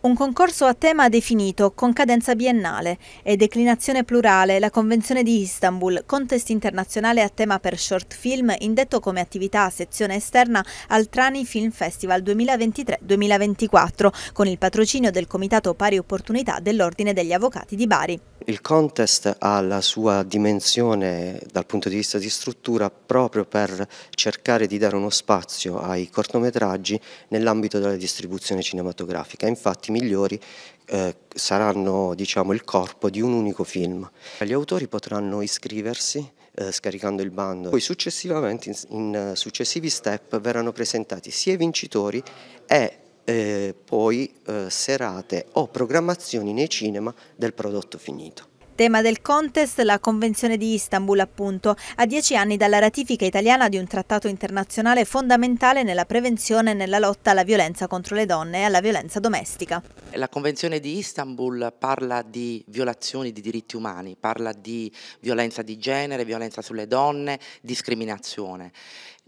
Un concorso a tema definito con cadenza biennale e declinazione plurale la Convenzione di Istanbul, contest internazionale a tema per short film, indetto come attività a sezione esterna al Trani Film Festival 2023-2024, con il patrocinio del Comitato Pari Opportunità dell'Ordine degli Avvocati di Bari. Il contest ha la sua dimensione dal punto di vista di struttura proprio per cercare di dare uno spazio ai cortometraggi nell'ambito della distribuzione cinematografica. Infatti piatti migliori eh, saranno diciamo, il corpo di un unico film. Gli autori potranno iscriversi eh, scaricando il bando. Poi successivamente in, in eh, successivi step verranno presentati sia i vincitori e eh, poi eh, serate o programmazioni nei cinema del prodotto finito. Tema del contest la Convenzione di Istanbul, appunto, a dieci anni dalla ratifica italiana di un trattato internazionale fondamentale nella prevenzione e nella lotta alla violenza contro le donne e alla violenza domestica. La Convenzione di Istanbul parla di violazioni di diritti umani, parla di violenza di genere, violenza sulle donne, discriminazione.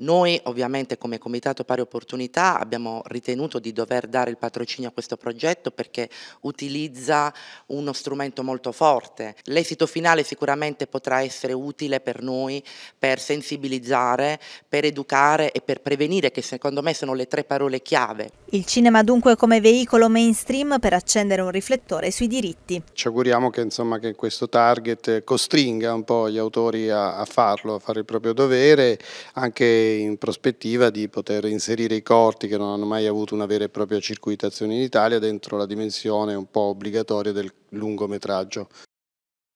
Noi ovviamente come Comitato Pari Opportunità abbiamo ritenuto di dover dare il patrocinio a questo progetto perché utilizza uno strumento molto forte L'esito finale sicuramente potrà essere utile per noi per sensibilizzare, per educare e per prevenire, che secondo me sono le tre parole chiave. Il cinema dunque come veicolo mainstream per accendere un riflettore sui diritti. Ci auguriamo che, insomma, che questo target costringa un po' gli autori a, a farlo, a fare il proprio dovere, anche in prospettiva di poter inserire i corti che non hanno mai avuto una vera e propria circuitazione in Italia dentro la dimensione un po' obbligatoria del lungometraggio.